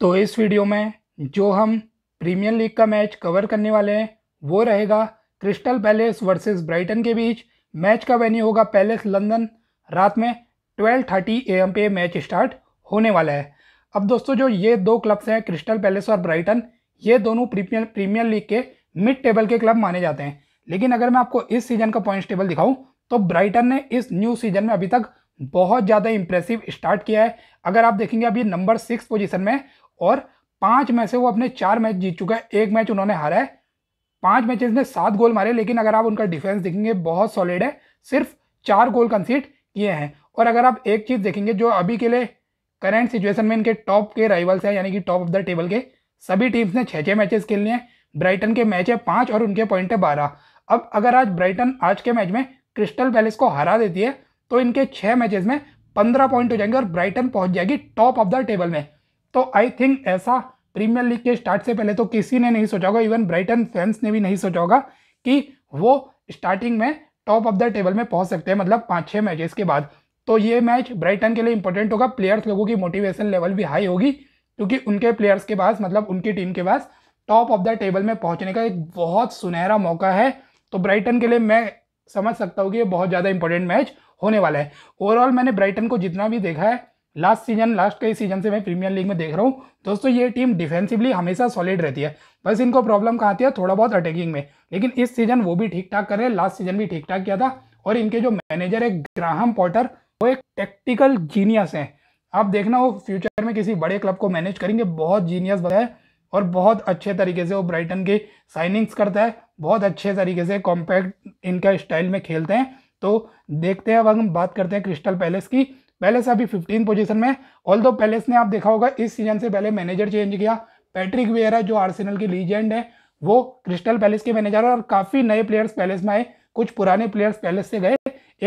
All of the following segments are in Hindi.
तो इस वीडियो में जो हम प्रीमियर लीग का मैच कवर करने वाले हैं वो रहेगा क्रिस्टल पैलेस वर्सेस ब्राइटन के बीच मैच का वेन्यू होगा पैलेस लंदन रात में 12:30 एम पे मैच स्टार्ट होने वाला है अब दोस्तों जो ये दो क्लब्स हैं क्रिस्टल पैलेस और ब्राइटन ये दोनों प्रीमियर प्रीमियर लीग के मिड टेबल के क्लब माने जाते हैं लेकिन अगर मैं आपको इस सीजन का पॉइंट टेबल दिखाऊं तो ब्राइटन ने इस न्यू सीजन में अभी तक बहुत ज़्यादा इंप्रेसिव स्टार्ट किया है अगर आप देखेंगे अभी नंबर सिक्स पोजीशन में और पांच में से वो अपने चार मैच जीत चुका है एक मैच उन्होंने हारा है पांच मैच में सात गोल मारे लेकिन अगर आप उनका डिफेंस देखेंगे बहुत सॉलिड है सिर्फ चार गोल कंसीड किए हैं और अगर आप एक चीज़ देखेंगे जो अभी के लिए करेंट सिचुएशन में इनके टॉप के राइवल्स हैं यानी कि टॉप ऑफ द टेबल के सभी टीम्स ने छः छः मैचेस खेलने हैं ब्राइटन के मैच है पाँच और उनके पॉइंट है बारह अब अगर आज ब्राइटन आज के मैच में क्रिस्टल पैलेस को हरा देती है तो इनके छः मैचेस में पंद्रह पॉइंट हो जाएंगे और ब्राइटन पहुंच जाएगी टॉप ऑफ द टेबल में तो आई थिंक ऐसा प्रीमियर लीग के स्टार्ट से पहले तो किसी ने नहीं सोचा होगा इवन ब्राइटन फैंस ने भी नहीं सोचा होगा कि वो स्टार्टिंग में टॉप ऑफ द टेबल में पहुंच सकते हैं मतलब पाँच छः मैचेस के बाद तो ये मैच ब्राइटन के लिए इंपॉर्टेंट होगा प्लेयर्स लोगों की मोटिवेशन लेवल भी हाई होगी क्योंकि उनके प्लेयर्स के पास मतलब उनकी टीम के पास टॉप ऑफ द टेबल में पहुंचने का एक बहुत सुनहरा मौका है तो ब्राइटन के लिए मैं समझ सकता हूँ कि ये बहुत ज़्यादा इंपॉर्टेंट मैच होने वाला है ओवरऑल मैंने ब्राइटन को जितना भी देखा है लास्ट सीजन लास्ट कई सीजन से मैं प्रीमियर लीग में देख रहा हूँ दोस्तों ये टीम डिफेंसिवली हमेशा सॉलिड रहती है बस इनको प्रॉब्लम कहाँ आती है थोड़ा बहुत अटैकिंग में लेकिन इस सीजन वो भी ठीक ठाक कर रहे हैं लास्ट सीजन भी ठीक ठाक किया था और इनके जो मैनेजर है ग्राहम पॉटर वो एक टेक्टिकल जीनियस हैं आप देखना वो फ्यूचर में किसी बड़े क्लब को मैनेज करेंगे बहुत जीनियस बताया और बहुत अच्छे तरीके से वो ब्राइटन के साइनिंग्स करता है बहुत अच्छे तरीके से कॉम्पैक्ट इनका स्टाइल में खेलते हैं तो देखते हैं अब हम बात करते हैं क्रिस्टल पैलेस की पैलेस अभी फिफ्टीन पोजिशन में ऑल दो पैलेस ने आप देखा होगा इस सीजन से पहले मैनेजर चेंज किया पैट्रिक वेरा जो आर्सेनल की लीजेंड है वो क्रिस्टल पैलेस के मैनेजर और काफ़ी नए प्लेयर्स पैलेस में आए कुछ पुराने प्लेयर्स पैलेस से गए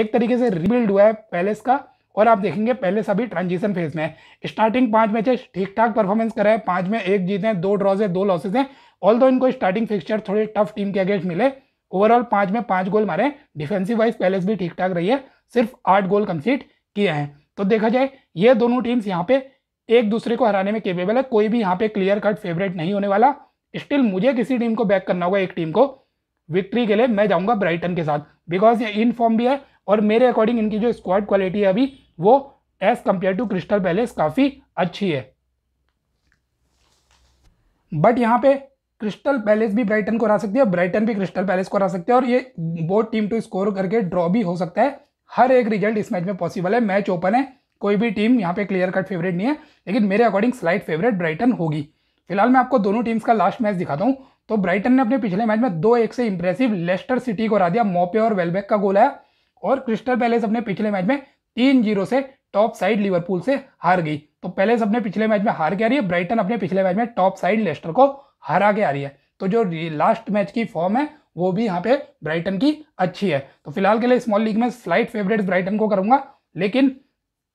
एक तरीके से रिबिल्ड हुआ है पैलेस का और आप देखेंगे पहले सभी ट्रांजिशन फेज में स्टार्टिंग पांच मैच ठीक ठाक परफॉर्मेंस कर रहे हैं पांच में एक जीते हैं दो ड्रॉज है दो लॉसेज हैं ऑल दो इनको स्टार्टिंग फिक्सचर थोड़े टफ टीम के अगेंस्ट मिले ओवरऑल पांच में पांच गोल मारे डिफेंसिव वाइज पैलेस भी ठीक ठाक रही है सिर्फ आठ गोल कंप्लीट किए हैं तो देखा जाए ये दोनों टीम्स यहाँ पे एक दूसरे को हराने में केपेबल है कोई भी यहाँ पे क्लियर कट फेवरेट नहीं होने वाला स्टिल मुझे किसी टीम को बैक करना होगा एक टीम को विक्ट्री के लिए मैं जाऊंगा ब्राइटन के साथ बिकॉज ये इन फॉर्म भी है और मेरे अकॉर्डिंग इनकी जो स्क्वाड क्वालिटी है अभी वो as compare to Crystal Palace काफ़ी अच्छी है बट यहाँ पे क्रिस्टल पैलेस भी ब्राइटन को हरा सकती है ब्राइटन भी क्रिस्टल पैलेस को हरा सकती है और ये बोथ टीम टू स्कोर करके ड्रॉ भी हो सकता है हर एक रिजल्ट इस मैच में पॉसिबल है मैच ओपन है कोई भी टीम यहाँ पे क्लियर कट फेवरेट नहीं है लेकिन मेरे अकॉर्डिंग स्लाइट फेवरेट ब्राइटन होगी फिलहाल मैं आपको दोनों टीम्स का लास्ट मैच दिखाता हूँ तो ब्राइटन ने अपने पिछले मैच में दो एक से इंप्रेसिव लेस्टर सिटी को हरा दिया मोपे और वेलबेक का गोल आया और क्रिस्टल पैलेस अपने पिछले मैच में तीन जीरो से टॉप साइड लिवरपूल से हार गई तो पहले से अपने पिछले मैच में हार के आ रही है ब्राइटन अपने पिछले मैच में टॉप साइड लेस्टर को हरा के आ रही है तो जो लास्ट मैच की फॉर्म है वो भी यहाँ पे ब्राइटन की अच्छी है तो फिलहाल के लिए स्मॉल लीग में स्लाइट फेवरेट ब्राइटन को करूंगा लेकिन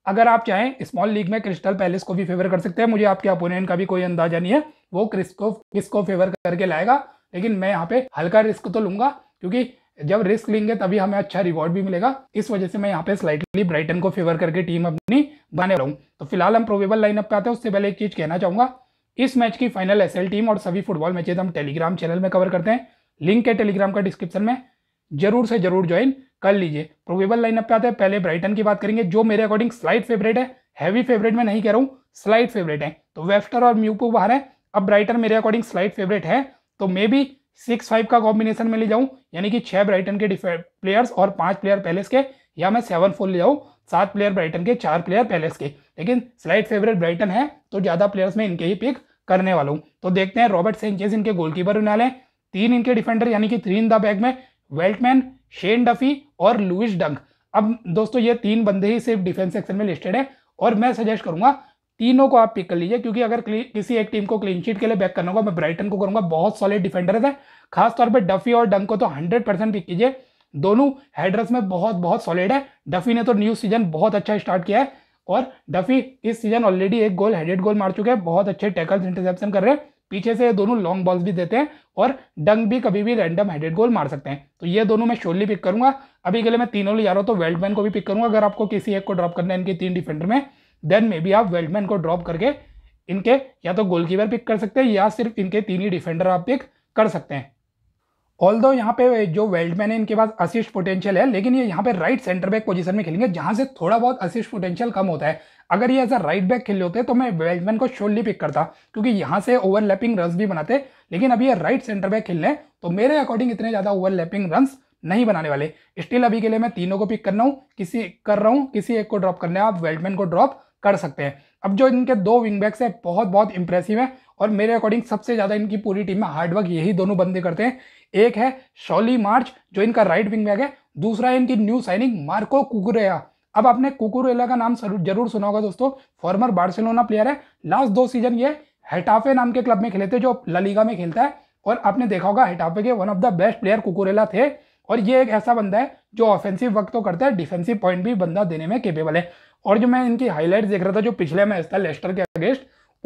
अगर आप चाहें स्मॉल लीग में क्रिस्टल पैलेस को भी फेवर कर सकते हैं मुझे आपके अपोनेंट का भी कोई अंदाजा नहीं है वो क्रिस को किसको फेवर करके लाएगा लेकिन मैं यहाँ पे हल्का रिस्क तो लूंगा क्योंकि जब रिस्क लेंगे तभी हमें अच्छा रिवॉर्ड भी मिलेगा इस वजह से मैं यहाँ पे स्लाइटली ब्राइटन को फेवर करके टीम अपनी बने रहूँ तो फिलहाल हम प्रोवेबल लाइनअप पे आते हैं उससे पहले एक चीज कहना चाहूंगा इस मैच की फाइनल एस टीम और सभी फुटबॉल मैचेज हम टेलीग्राम चैनल में कवर करते हैं लिंक है टेलीग्राम का डिस्क्रिप्शन में जरूर से जरूर ज्वाइन कर लीजिए प्रोवेबल लाइनअप पे आते हैं पहले ब्राइटन की बात करेंगे जो मेरे अकॉर्डिंग स्लाइट फेवरेट है हैवी फेवरेट में नहीं कह रहा हूँ स्लाइट फेवरेट है तो वेफ्टर और म्यूपो बाहर है अब ब्राइटन मेरे अकॉर्डिंग स्लाइट फेवरेट है तो मे बी सिक्स फाइव का कॉम्बिनेशन में ले जाऊं यानी कि छह ब्राइटन के प्लेयर्स और पांच प्लेयर पैलेस के या मैं सेवन फोर ले जाऊं सात प्लेयर ब्राइटन के चार प्लेयर पैलेस के लेकिन स्लाइड फेवरेट ब्राइटन है तो ज्यादा प्लेयर्स में इनके ही पिक करने वाला हूं तो देखते हैं रॉबर्ट सेंचेस इनके गोलकीपर बना लें तीन इनके डिफेंडर यानी कि थ्री इन द बैग में वेल्टमैन शेन डफी और लुइस डंग अब दोस्तों ये तीन बंदे ही सिर्फ डिफेंस सेक्शन में लिस्टेड है और मैं सजेस्ट करूंगा तीनों को आप पिक कर लीजिए क्योंकि अगर किसी एक टीम को क्लीन शीट के लिए बैक करना होगा मैं ब्राइटन को करूंगा बहुत सॉलिड डिफेंडर है खासतौर पर डफी और डंग को तो हंड्रेड परसेंट पिक कीजिए दोनों हेड्रेस में बहुत बहुत सॉलिड है डफी ने तो न्यू सीजन बहुत अच्छा स्टार्ट किया है और डफी इस सीजन ऑलरेडी एक गोल हेडेड गोल मार चुके हैं बहुत अच्छे टैकल्स इंटरसेप्शन कर रहे हैं पीछे से ये दोनों लॉन्ग बॉल्स भी देते हैं और डंग भी कभी भी रैंडम हेडेड गोल मार सकते हैं तो ये दोनों मैं श्योरली पिक करूंगा अभी के लिए मैं तीनों ले जा रहा हूँ तो वेल्टमैन को भी पिक करूंगा अगर आपको किसी एक को ड्रॉप करना है इनके तीन डिफेंडर में देन मे बी आप वेल्डमैन को ड्रॉप करके इनके या तो गोलकीपर पिक कर सकते हैं या सिर्फ इनके तीन ही डिफेंडर आप पिक कर सकते हैं ऑल दो यहाँ पे जो वेल्डमैन है इनके पास असिस्ट पोटेंशियल है लेकिन ये यहाँ पे राइट सेंटर बैक पोजीशन में खेलेंगे जहाँ से थोड़ा बहुत असिस्ट पोटेंशियल कम होता है अगर ये ऐसा राइट बैक खेले होते तो मैं वेल्डमैन को शोरली पिक करता क्योंकि यहाँ से ओवरलैपिंग रन भी बनाते लेकिन अभी ये राइट सेंटर बैक खेल लें तो मेरे अकॉर्डिंग इतने ज़्यादा ओवरलैपिंग रन नहीं बनाने वाले स्टिल अभी के लिए मैं तीनों को पिक करना हूँ किसी कर रहा हूँ किसी एक को ड्रॉप करना है आप वेल्डमैन को ड्रॉप कर सकते हैं अब जो इनके दो विंगबैक्स हैं बहुत बहुत इंप्रेसिव है और मेरे अकॉर्डिंग सबसे ज़्यादा इनकी पूरी टीम में हार्डवर्क यही दोनों बंदे करते हैं एक है शॉली मार्च जो इनका राइट विंग बैक है दूसरा है इनकी न्यू साइनिंग मार्को कुकुरेया अब आपने कुकुरेला का नाम जरूर सुना होगा दोस्तों फॉर्मर बार्सिलोना प्लेयर है लास्ट दो सीजन ये हेटाफे नाम के क्लब में खेले थे जो ललीगा में खेलता है और आपने देखा होगा हेटाफे के one of the best player Cucurella थे और ये एक ऐसा बंदा है जो ऑफेंसिव वक्त तो करता है डिफेंसिव पॉइंट भी बंदा देने में केपेबल है और जो मैं इनकी हाईलाइट देख रहा था जो पिछले मैच था लेस्टर के अगेंस्ट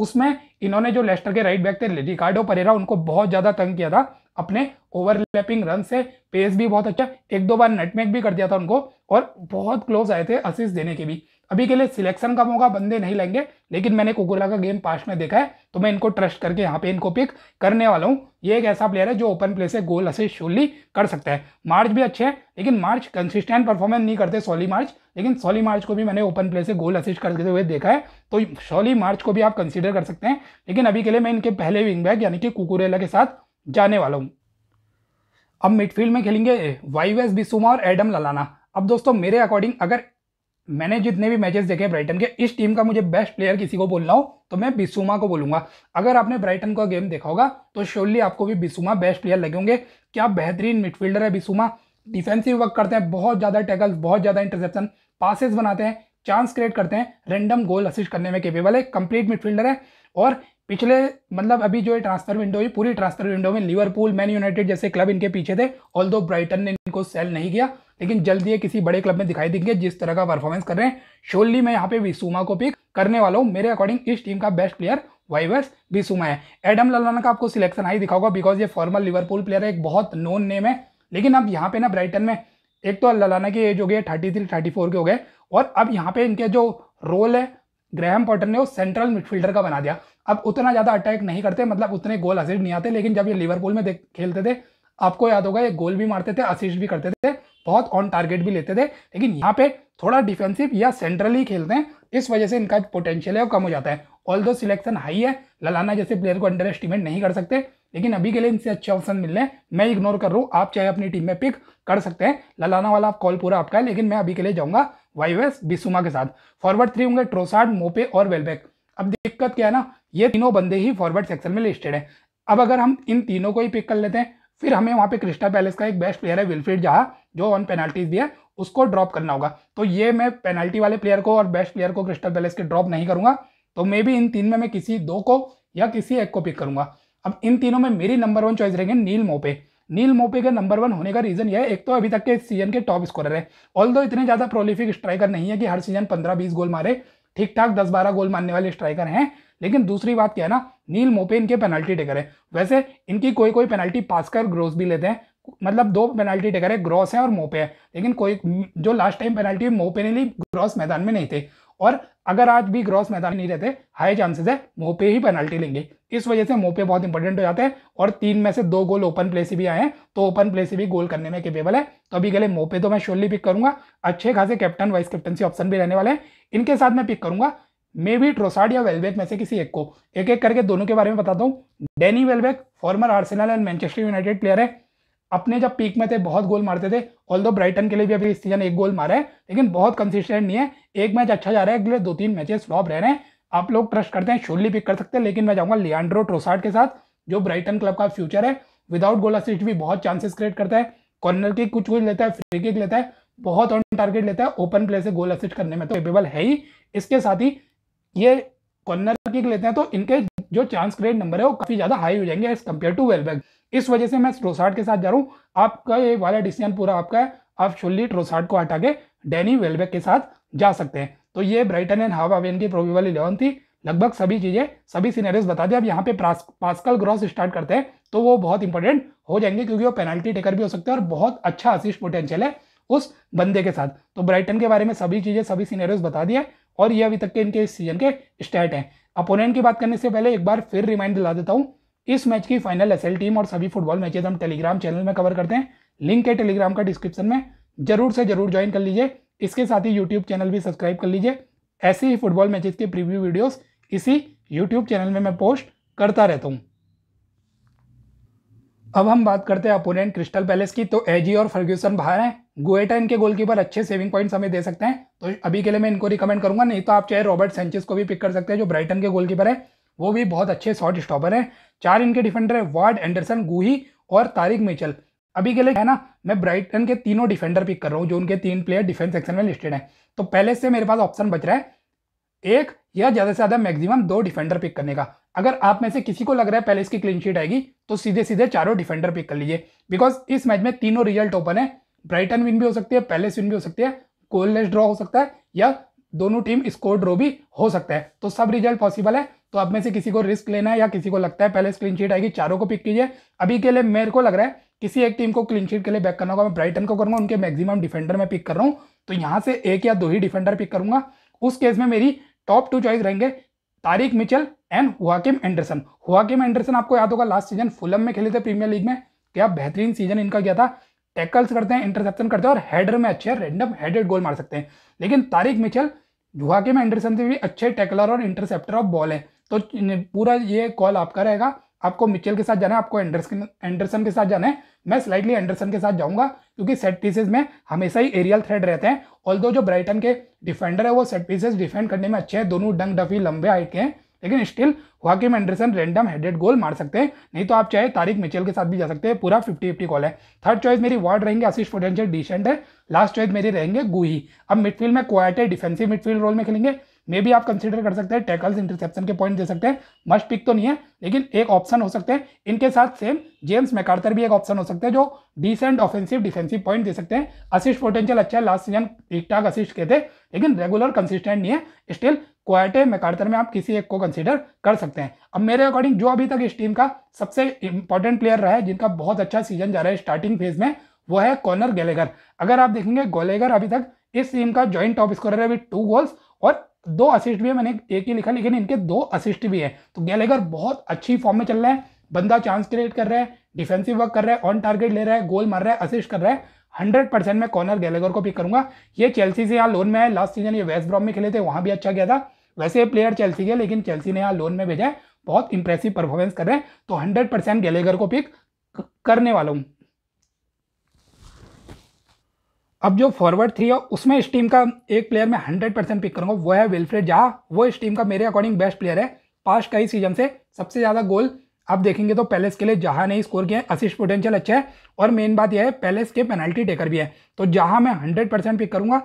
उसमें इन्होंने जो लेस्टर के राइट बैक थे रिकार्डो परेरा उनको बहुत ज़्यादा तंग किया था अपने ओवरलैपिंग रन से पेस भी बहुत अच्छा एक दो बार नेटमेक भी कर दिया था उनको और बहुत क्लोज आए थे असिस्ट देने के भी अभी के लिए सिलेक्शन का मौका बंदे नहीं लेंगे लेकिन मैंने कुकुला का गेम पास में देखा है तो मैं इनको ट्रस्ट करके यहाँ पे इनको पिक करने वाला हूँ ये एक ऐसा प्लेयर है जो ओपन प्ले से गोल असिस्ट शोली कर सकता है मार्च भी अच्छे हैं लेकिन मार्च कंसिस्टेंट परफॉर्मेंस नहीं करते सोली मार्च लेकिन सोली मार्च को भी मैंने ओपन प्ले से गोल असिस्ट करते हुए देखा है तो सोली मार्च को भी आप कंसिडर कर सकते हैं लेकिन अभी के लिए मैं इनके पहले विंग बैग यानी कि कुकुरेला के साथ जाने वाला हूँ अब मिडफील्ड में खेलेंगे वाईवेस बिसुमा और एडम ललाना अब दोस्तों मेरे अकॉर्डिंग अगर मैंने जितने भी मैचेस देखे ब्राइटन के इस टीम का मुझे बेस्ट प्लेयर किसी को बोलना हो तो मैं बिसुमा को बोलूंगा अगर आपने ब्राइटन का गेम देखा होगा तो श्योरली आपको भी बिसुमा बेस्ट प्लेयर लगे होंगे क्या बेहतरीन मिडफील्डर है बिसुमा डिफेंसिव वर्क करते हैं बहुत ज़्यादा टैकल्स बहुत ज़्यादा इंटरसेप्शन पासिस बनाते हैं चांस क्रिएट करते हैं रेंडम गोल असिस्ट करने में केपेबल है कंप्लीट मिडफील्डर है और पिछले मतलब अभी जो है ट्रांसफर विंडो है पूरी ट्रांसफर विंडो में लिवरपूल मैन यूनाइटेड जैसे क्लब इनके पीछे थे ऑल दो ब्राइटन ने इनको सेल नहीं किया लेकिन जल्दी ये किसी बड़े क्लब में दिखाई देंगे जिस तरह का परफॉर्मेंस कर रहे हैं शोली मैं यहाँ पे विसुमा को पिक करने वाला हूँ मेरे अकॉर्डिंग इस टीम का बेस्ट प्लेयर वाइवर्स बिसुमा है एडम ललाना का आपको सिलेक्शन हाई दिखा होगा बिकॉज ये फॉर्मल लिवरपूल प्लेयर है एक बहुत नोन नेम है लेकिन अब यहाँ पे ना ब्राइटन में एक तो ललाना की एज हो गई थर्टी थ्री थर्टी फोर के हो गए और अब यहाँ पे इनके जो रोल है ग्रहम पॉटर ने वो सेंट्रल मिडफील्डर का बना दिया अब उतना ज़्यादा अटैक नहीं करते मतलब उतने गोल असिस्ट नहीं आते लेकिन जब ये लिवरपूल में खेलते थे आपको याद होगा ये गोल भी मारते थे असिस्ट भी करते थे बहुत ऑन टारगेट भी लेते थे लेकिन यहाँ पे थोड़ा डिफेंसिव या सेंट्रली खेलते हैं इस वजह से इनका पोटेंशियल है वो कम हो जाता है ऑल दो सिलेक्शन हाई है ललाना जैसे प्लेयर को अंडर एस्टिमेट नहीं कर सकते लेकिन अभी के लिए इनसे अच्छे ऑप्शन मिलने मैं इग्नोर कर रहा हूँ आप चाहे अपनी टीम में पिक कर सकते हैं ललाना वाला कॉल पूरा आपका है लेकिन मैं अभी के लिए जाऊँगा वाइवेस बिसुमा के साथ फॉरवर्ड थ्री होंगे ट्रोसार्ड मोपे और वेलबैक अब दिक्कत क्या है ना ये तीनों बंदे ही फॉरवर्ड सेक्शन में लिस्टेड हैं अब अगर हम इन तीनों को ही पिक कर लेते हैं फिर हमें वहाँ पे क्रिस्टा पैलेस का एक बेस्ट प्लेयर है विलफ्रीड जहाँ जो ऑन पेनाल्टीज भी है उसको ड्रॉप करना होगा तो ये मैं पेनाल्टी वाले प्लेयर को और बेस्ट प्लेयर को क्रिस्टल पैलेस के ड्रॉप नहीं करूंगा तो मे भी इन तीन में मैं किसी दो को या किसी एक को पिक करूंगा अब इन तीनों में मेरी नंबर वन चॉइस रहेंगे नील मोपे नील मोपे के नंबर वन होने का रीजन यह है एक तो अभी तक के सीजन के टॉप स्कोरर है ऑल इतने ज़्यादा प्रोलिफिक स्ट्राइकर नहीं है कि हर सीजन पंद्रह बीस गोल मारे ठीक ठाक दस बारह गोल मारने वाले स्ट्राइकर हैं लेकिन दूसरी बात क्या है ना नील मोपे इनके पेनल्टी टेकर है वैसे इनकी कोई कोई पेनल्टी पास कर ग्रोस भी लेते हैं मतलब दो पेनल्टी टेकर है ग्रॉस है और मोपे है लेकिन कोई जो लास्ट टाइम पेनल्टी मोपे ने ली ग्रॉस मैदान में नहीं थे और अगर आज भी ग्रॉस मैदान नहीं रहते हाई चांसेस है मोपे ही पेनल्टी लेंगे इस वजह से मोपे बहुत इंपॉर्टेंट हो जाते हैं और तीन में से दो गोल ओपन प्ले से भी आए हैं तो ओपन प्ले से भी गोल करने में केपेबल है तो अभी के लिए मोपे तो मैं श्योरली पिक करूंगा अच्छे खासे कैप्टन वाइस कैप्टनसी ऑप्शन भी रहने वाले हैं इनके साथ मैं पिक करूंगा मे बी ट्रोसार्ड या वेलबेक में से किसी एक को एक एक करके दोनों के बारे में बताता हूँ Danny Welbeck former Arsenal and Manchester United player है अपने जब पीक में थे बहुत गोल मारते थे ऑल दो ब्राइटन के लिए भी अभी इस सीजन एक गोल मारा है लेकिन बहुत कंसिस्टेंट नहीं है एक मैच अच्छा जा रहा है अगले दो तीन मैचेस फ्लॉप रह रहे हैं आप लोग ट्रस्ट करते हैं शोली पिक कर सकते हैं लेकिन मैं जाऊंगा लियांड्रो ट्रोसार्ड के साथ जो ब्राइटन क्लब का फ्यूचर है विदाउट गोल असिस्ट भी बहुत चांसेस क्रिएट करता है कॉर्नर की कुछ कुछ लेता है फ्री किक लेता है बहुत ऑन टारगेट लेता है ओपन प्ले से गोल असिस्ट करने में तो एबेबल है ही इसके साथ ही ये कॉर्नर किक लेते हैं तो इनके जो चांस क्रिएट नंबर है वो काफी ज्यादा हाई हो जाएंगे एज कम्पेयर टू वेलबैक इस वजह से मैं ट्रोसार्ड के साथ जा रहा हूँ आपका ये वाला डिसीजन पूरा आपका है आप शुल्ली ट्रोसार्ड को हटा के डैनी वेलबैग के साथ जा सकते हैं तो ये ब्राइटन एंड हाव अवेन की प्रोबेबल इलेवन थी लगभग सभी चीज़ें सभी सीनरीज बता दें अब यहाँ पे पास्कल ग्रॉस स्टार्ट करते हैं तो वो बहुत इंपॉर्टेंट हो जाएंगे क्योंकि वो पेनल्टी टेकर भी हो सकते हैं और बहुत अच्छा असिस्ट पोटेंशियल है उस बंदे के साथ तो ब्राइटन के बारे में सभी चीज़ें सभी सीनेरियोज बता दिया और ये अभी तक के इनके इस सीजन के स्टार्ट हैं अपोनेंट की बात करने से पहले एक बार फिर रिमाइंड दिला देता हूँ इस मैच की फाइनल एस टीम और सभी फुटबॉल मैचेज हम टेलीग्राम चैनल में कवर करते हैं लिंक है टेलीग्राम का डिस्क्रिप्शन में जरूर से जरूर ज्वाइन कर लीजिए इसके साथ ही यूट्यूब चैनल भी सब्सक्राइब कर लीजिए ऐसे ही फुटबॉल मैचेज के प्रीव्यू वीडियोस इसी यूट्यूब चैनल में मैं पोस्ट करता रहता हूँ अब हम बात करते हैं अपोनेंट क्रिस्टल पैलेस की तो एजी और फर्ग्यूसन बाहर हैं गोएटा इनके गोलकीपर अच्छे सेविंग पॉइंट्स हमें दे सकते हैं तो अभी के लिए मैं इनको रिकमेंड करूंगा नहीं तो आप चाहे रॉबर्ट सेंचेस को भी पिक कर सकते हैं जो ब्राइटन के गोलकीपर है वो भी बहुत अच्छे शॉट स्टॉपर हैं चार इनके डिफेंडर है वार्ड एंडरसन गुही और तारिक मिचल अभी के लिए है ना मैं ब्राइटन के तीनों डिफेंडर पिक कर रहा हूँ जो उनके तीन प्लेयर डिफेंस सेक्शन में लिस्टेड है तो पहले से मेरे पास ऑप्शन बच रहा है एक या ज्यादा से ज्यादा मैक्सिमम दो डिफेंडर पिक करने का अगर आप में से किसी को लग रहा है पहले इसकी क्लीन शीट आएगी तो सीधे सीधे चारों डिफेंडर पिक कर लीजिए बिकॉज इस मैच में तीनों रिजल्ट ओपन है ब्राइटन विन भी हो सकती है पैलेस विन भी हो सकती है कोललेस ड्रॉ हो सकता है या दोनों टीम स्कोर ड्रॉ भी हो सकता है तो सब रिजल्ट पॉसिबल है तो आप में से किसी को रिस्क लेना है या किसी को लगता है पहले क्लीन शीट आएगी चारों को पिक कीजिए अभी के लिए मेरे को लग रहा है किसी एक टीम को क्लीन शीट के लिए बैक करना होगा मैं ब्राइटन को करूंगा उनके मैक्सिमम डिफेंडर में पिक कर रहा हूँ तो यहाँ से एक या दो ही डिफेंडर पिक करूंगा उस केस में मेरी टॉप टू चॉइस रहेंगे Tyrick Mitchell and Joachim Andersen Joachim Andersen आपको याद होगा लास्ट सीजन फुलम में खेले थे प्रीमियर लीग में क्या बेहतरीन सीजन इनका क्या था टैकल्स करते हैं इंटरसेप्शन करते हैं और हेडर में अच्छे रेंडम हेडेड गोल मार सकते हैं लेकिन तारिक मिचल हुआकिम एंडरसन से भी अच्छे टैकलर और इंटरसेप्टर ऑफ बॉल है तो पूरा ये कॉल आपका रहेगा आपको मिचेल के साथ जाना है आपको एंडरसन एंडरसन के साथ जाना है मैं स्लाइटली एंडरसन के साथ जाऊंगा क्योंकि सेट पीसेज में हमेशा ही एरियल थ्रेड रहते हैं ऑल जो ब्राइटन के डिफेंडर है वो सेट पीसेज डिफेंड करने में अच्छे हैं दोनों डंग डफी लंबे हाइट के हैं लेकिन still Joachim Andersen random headed goal मार सकते हैं नहीं तो आप चाहे तारिक मिचेल के साथ भी जा सकते हैं पूरा फिफ्टी फिफ्टी कॉल है थर्ड चॉइस मेरी वार्ड रहेंगे आशीष पोटेंशियल डिसेंट है लास्ट चॉइस मेरी रहेंगे गुही अब मिडफील्ड में क्वाइट है डिफेंसिव मिडफील्ड रोल में खेलेंगे मे भी आप कंसिडर कर सकते हैं टैकल्स इंटरसेप्शन के पॉइंट दे सकते हैं मस्ट पिक तो नहीं है लेकिन एक ऑप्शन हो सकते हैं इनके साथ सेम जेम्स मैकार्थर भी एक ऑप्शन हो सकते हैं जो डिसेंट ऑफेंसिव डिफेंसिव पॉइंट दे सकते हैं असिस्ट पोटेंशियल अच्छा है लास्ट सीजन ठीक ठाक असिस्ट के थे लेकिन रेगुलर कंसिस्टेंट नहीं है स्टिल क्वाटे मैकार्थर में आप किसी एक को कंसिडर कर सकते हैं अब मेरे अकॉर्डिंग जो अभी तक इस टीम का सबसे इंपॉर्टेंट प्लेयर रहा है जिनका बहुत अच्छा सीजन जा रहा है स्टार्टिंग फेज में वो है कॉर्नर गैलेगर अगर आप देखेंगे गोलेगर अभी तक इस टीम का जॉइंट टॉप स्कोरर है विद टू गोल्स और दो असिस्ट भी है मैंने एक ही लिखा लेकिन इनके दो असिस्ट भी है तो गैलेगर बहुत अच्छी फॉर्म में चल रहा है बंदा चांस क्रिएट कर रहा है डिफेंसिव वर्क कर रहा है ऑन टारगेट ले रहा है गोल मार रहा है असिस्ट कर रहा है हंड्रेड परसेंट मैं कॉर्नर गैलेगर को पिक करूंगा ये चेल्सी से यहाँ लोन में है लास्ट सीजन ये वेस्ट ब्रॉम में खेले थे वहाँ भी अच्छा गया था वैसे प्लेयर चेल्सी के लेकिन चेल्सी ने यहाँ लोन में भेजा है बहुत इंप्रेसिव परफॉर्मेंस कर रहे हैं तो हंड्रेड परसेंट गैलेगर को पिक करने वाला हूँ अब जो फॉरवर्ड थ्री है उसमें इस टीम का एक प्लेयर मैं हंड्रेड परसेंट पिक करूंगा वो है विल्फ्रेड जहा वो इस टीम का मेरे अकॉर्डिंग बेस्ट प्लेयर है पास कई सीजन से सबसे ज़्यादा गोल आप देखेंगे तो पैलेस के लिए जहाँ ने स्कोर किया है असिस्ट पोटेंशियल अच्छा है और मेन बात यह है पैलेस के पेनल्टी टेकर भी है तो जहाँ मैं हंड्रेड परसेंट पिक करूंगा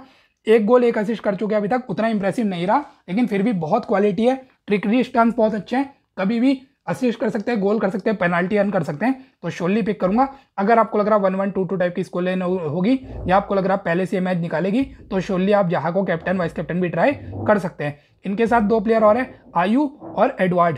एक गोल एक असिस्ट कर चुके हैं अभी तक उतना इंप्रेसिव नहीं रहा लेकिन फिर भी बहुत क्वालिटी है ट्रिक रिस्टांस बहुत अच्छे हैं कभी भी असिस्ट कर सकते हैं गोल कर सकते हैं पेनाल्टी अर्न कर सकते हैं तो शोली पिक करूंगा अगर आपको लग रहा है one one two two type की स्कोर लेन होगी या आपको लग रहा है पहले से मैच निकालेगी तो शोली आप जहाँ को कैप्टन वाइस कैप्टन भी ट्राई कर सकते हैं इनके साथ दो प्लेयर और हैं आयु और एडवर्ड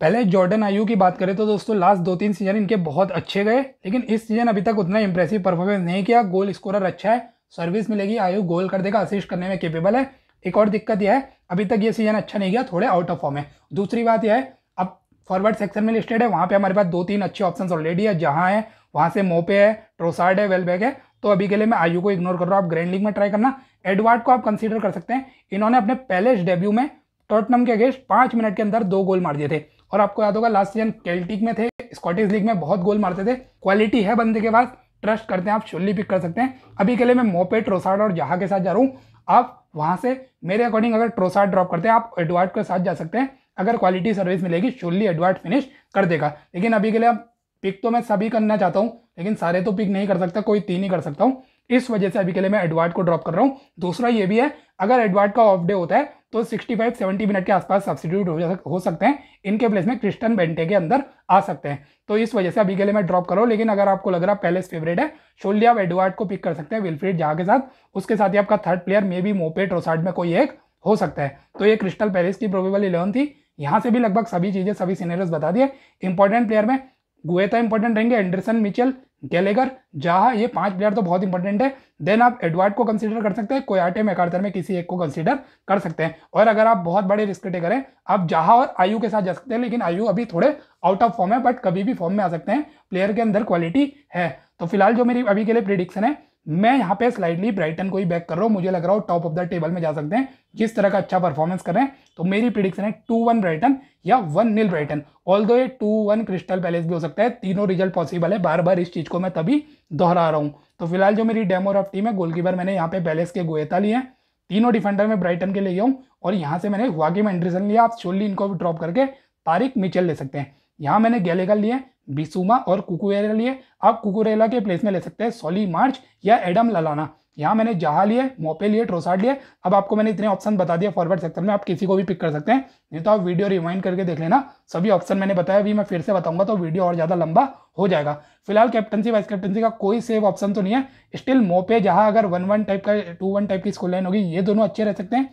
पहले जॉर्डन आयु की बात करें तो दोस्तों लास्ट दो तीन सीजन इनके बहुत अच्छे गए लेकिन इस सीजन अभी तक उतना इंप्रेसिव परफॉर्मेंस नहीं किया गोल स्कोरर अच्छा है सर्विस मिलेगी आयु गोल कर देगा असिस्ट करने में केपेबल है एक और दिक्कत यह है अभी तक ये सीजन अच्छा नहीं गया थोड़े आउट ऑफ फॉर्म है दूसरी बात यह है अब फॉरवर्ड सेक्शन में लिस्टेड है वहाँ पे हमारे पास दो तीन अच्छे ऑप्शन ऑलरेडी है जहाँ है वहाँ से मोपे है ट्रोसार्ड है बैग है तो अभी के लिए मैं आयु को इग्नोर कर रहा हूँ आप ग्रैंड लीग में ट्राई करना एडवर्ड को आप कंसिडर कर सकते हैं इन्होंने अपने पहले डेब्यू में टॉटनम के अगेंस्ट पाँच मिनट के अंदर दो गोल मार दिए थे और आपको याद होगा लास्ट सीजन केल्टिक में थे स्कॉटिश लीग में बहुत गोल मारते थे क्वालिटी है बंदे के पास ट्रस्ट करते हैं आप शुल्ली पिक कर सकते हैं अभी के लिए मैं मोपे ट्रोसार्ड और जहाँ के साथ जा रहा हूँ आप वहाँ से मेरे अकॉर्डिंग अगर ट्रोसार ड्रॉप करते हैं आप एडवर्ट के साथ जा सकते हैं अगर क्वालिटी सर्विस मिलेगी श्योरली एडवर्ट फिनिश कर देगा लेकिन अभी के लिए आप पिक तो मैं सभी करना चाहता हूँ लेकिन सारे तो पिक नहीं कर सकता कोई तीन ही कर सकता हूँ इस वजह से अभी के लिए मैं एडवर्ट को ड्रॉप कर रहा हूँ दूसरा ये भी है अगर एडवर्ट का ऑफ डे होता है तो 65 70 मिनट के आसपास सब्सिट्यूट हो सकते हैं इनके प्लेस में क्रिस्टन बेंटे के अंदर आ सकते हैं तो इस वजह से अभी के लिए मैं ड्रॉप करो लेकिन अगर आपको लग रहा है पैलेस फेवरेट है शोलिया एडवर्ड को पिक कर सकते हैं विलफ्रीड जहा के साथ उसके साथ ही आपका third player maybe Maupay Trossard में कोई एक हो सकता है तो ये क्रिस्टल पैलेस की प्रोबेबल इलेवन थी यहाँ से भी लगभग सभी चीज़ें सभी सीनेरियस बता दिए इंपॉर्टेंट प्लेयर में गुएता इंपॉर्टेंट रहेंगे एंडरसन मिचेल गैलेगर जहाँ ये पांच प्लेयर तो बहुत इंपॉर्टेंट है देन आप एडवर्ड को कंसीडर कर सकते हैं कोयाटे मैकार्थर में किसी एक को कंसीडर कर सकते हैं और अगर आप बहुत बड़े रिस्क टेकर करें आप जहाँ और आयु के साथ जा सकते हैं लेकिन आयु अभी थोड़े आउट ऑफ फॉर्म है बट कभी भी फॉर्म में आ सकते हैं प्लेयर के अंदर क्वालिटी है तो फिलहाल जो मेरी अभी के लिए प्रिडिक्शन है मैं यहाँ पे स्लाइडली ब्राइटन को ही बैक कर रहा हूँ मुझे लग रहा हूँ टॉप ऑफ द टेबल में जा सकते हैं जिस तरह का अच्छा परफॉर्मेंस कर रहे हैं तो मेरी प्रिडिक्शन है टू वन ब्राइटन या one nil Brighton although ये टू वन क्रिस्टल पैलेस भी हो सकता है तीनों रिजल्ट पॉसिबल है बार बार इस चीज़ को मैं तभी दोहरा रहा हूँ तो फिलहाल जो मेरी डेमो रफ टीम है गोलकीपर मैंने यहाँ पे पैलेस के गोयता लिए हैं तीनों डिफेंडर में ब्राइटन के ले गया हूँ और यहाँ से मैंने वाकिम एंड्रिसन लिया आप शोली इनको भी ड्रॉप करके तारिक मिचल ले सकते हैं यहाँ मैंने गैलेगा लिए बिसुमा और कुकुरेला लिए आप कुकुरेला के प्लेस में ले सकते हैं सोली मार्च या एडम ललाना यहाँ मैंने जहा लिए मोपे लिए ट्रोसार्ड लिए अब आपको मैंने इतने ऑप्शन बता दिए फॉरवर्ड सेक्टर में आप किसी को भी पिक कर सकते हैं नहीं तो आप वीडियो रिवाइंड करके देख लेना सभी ऑप्शन मैंने बताया अभी मैं फिर से बताऊंगा तो वीडियो और ज़्यादा लंबा हो जाएगा फिलहाल कैप्टनसी वाइस कैप्टनसी का कोई सेव ऑप्शन तो नहीं है स्टिल मोपे जहाँ अगर वन वन टाइप का टू वन टाइप की स्कूल लाइन होगी ये दोनों अच्छे रह सकते हैं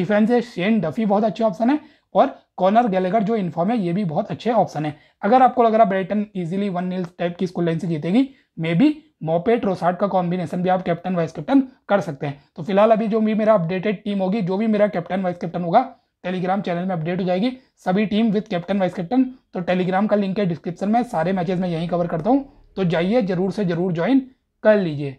डिफेंस है शेन डफी बहुत अच्छे ऑप्शन है और कॉनर गैलेगर जो इन्फॉर्म है ये भी बहुत अच्छे ऑप्शन है अगर आपको लग रहा Brighton easily one nil type की स्कूल लाइन से जीतेगी मे बी मोपेट रोसाट का कॉम्बिनेशन भी आप कैप्टन वाइस कैप्टन कर सकते हैं तो फिलहाल अभी जो भी मेरा अपडेटेड टीम होगी जो भी मेरा कैप्टन वाइस कैप्टन होगा टेलीग्राम चैनल में अपडेट हो जाएगी सभी team with captain vice captain तो टेलीग्राम का लिंक है डिस्क्रिप्शन में सारे मैचेस में यहीं कवर करता हूँ तो जाइए जरूर से जरूर ज्वाइन कर लीजिए